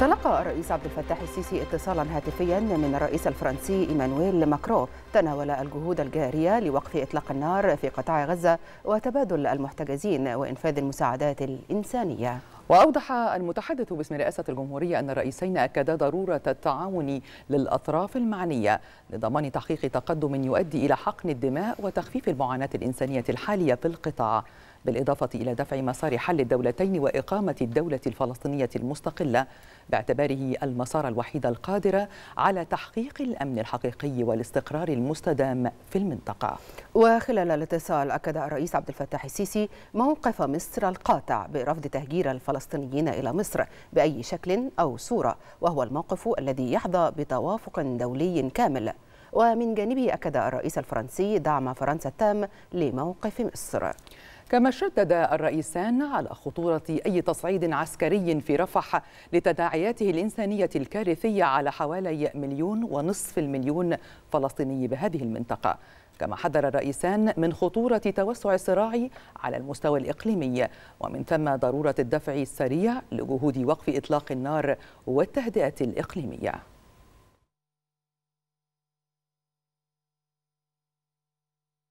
تلقى الرئيس عبد الفتاح السيسي اتصالا هاتفيا من الرئيس الفرنسي ايمانويل ماكرو تناول الجهود الجاريه لوقف اطلاق النار في قطاع غزه وتبادل المحتجزين وانفاذ المساعدات الانسانيه وأوضح المتحدث باسم رئاسة الجمهورية أن الرئيسين أكدا ضرورة التعاون للأطراف المعنية لضمان تحقيق تقدم يؤدي إلى حقن الدماء وتخفيف المعاناة الإنسانية الحالية في القطاع بالإضافة إلى دفع مسار حل الدولتين وإقامة الدولة الفلسطينية المستقلة باعتباره المسار الوحيد القادر على تحقيق الأمن الحقيقي والاستقرار المستدام في المنطقة وخلال الاتصال أكد الرئيس عبد الفتاح السيسي موقف مصر القاطع برفض تهجير الفلسطينيين إلى مصر بأي شكل أو صورة وهو الموقف الذي يحظى بتوافق دولي كامل ومن جانبه أكد الرئيس الفرنسي دعم فرنسا التام لموقف مصر كما شدد الرئيسان على خطورة أي تصعيد عسكري في رفح لتداعياته الإنسانية الكارثية على حوالي مليون ونصف المليون فلسطيني بهذه المنطقة كما حذر الرئيسان من خطورة توسع الصراع على المستوى الإقليمي ومن ثم ضرورة الدفع السريع لجهود وقف إطلاق النار والتهدئة الإقليمية